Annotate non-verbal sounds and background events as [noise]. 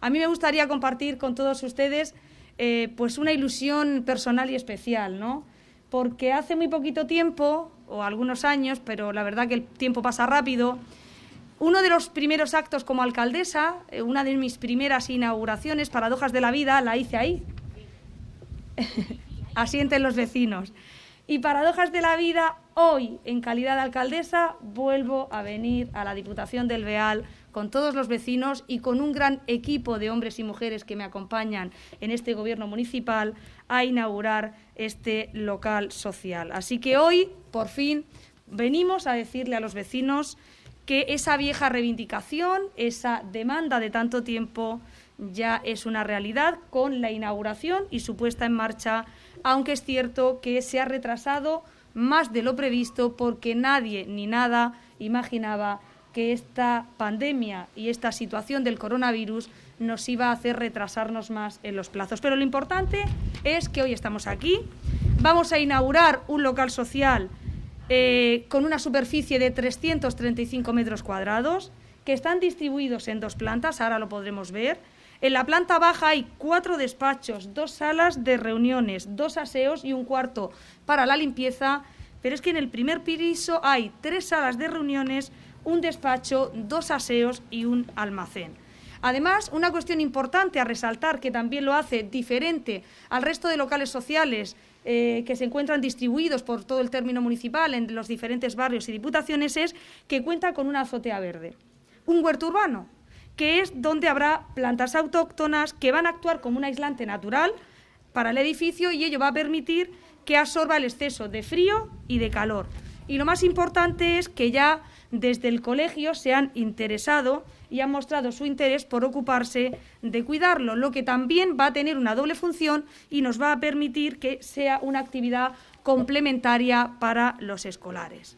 A mí me gustaría compartir con todos ustedes eh, pues una ilusión personal y especial, ¿no? Porque hace muy poquito tiempo, o algunos años, pero la verdad que el tiempo pasa rápido, uno de los primeros actos como alcaldesa, eh, una de mis primeras inauguraciones, Paradojas de la Vida, la hice ahí. [laughs] Asienten los vecinos. Y paradojas de la vida, hoy, en calidad de alcaldesa, vuelvo a venir a la Diputación del Beal con todos los vecinos y con un gran equipo de hombres y mujeres que me acompañan en este gobierno municipal a inaugurar este local social. Así que hoy, por fin, venimos a decirle a los vecinos que esa vieja reivindicación, esa demanda de tanto tiempo, ya es una realidad con la inauguración y su puesta en marcha, aunque es cierto que se ha retrasado más de lo previsto porque nadie ni nada imaginaba que esta pandemia y esta situación del coronavirus nos iba a hacer retrasarnos más en los plazos. Pero lo importante es que hoy estamos aquí, vamos a inaugurar un local social eh, con una superficie de 335 metros cuadrados, que están distribuidos en dos plantas, ahora lo podremos ver. En la planta baja hay cuatro despachos, dos salas de reuniones, dos aseos y un cuarto para la limpieza, pero es que en el primer piso hay tres salas de reuniones, un despacho, dos aseos y un almacén. Además, una cuestión importante a resaltar que también lo hace diferente al resto de locales sociales eh, que se encuentran distribuidos por todo el término municipal en los diferentes barrios y diputaciones es que cuenta con una azotea verde, un huerto urbano, que es donde habrá plantas autóctonas que van a actuar como un aislante natural para el edificio y ello va a permitir que absorba el exceso de frío y de calor. Y lo más importante es que ya desde el colegio se han interesado y han mostrado su interés por ocuparse de cuidarlo, lo que también va a tener una doble función y nos va a permitir que sea una actividad complementaria para los escolares.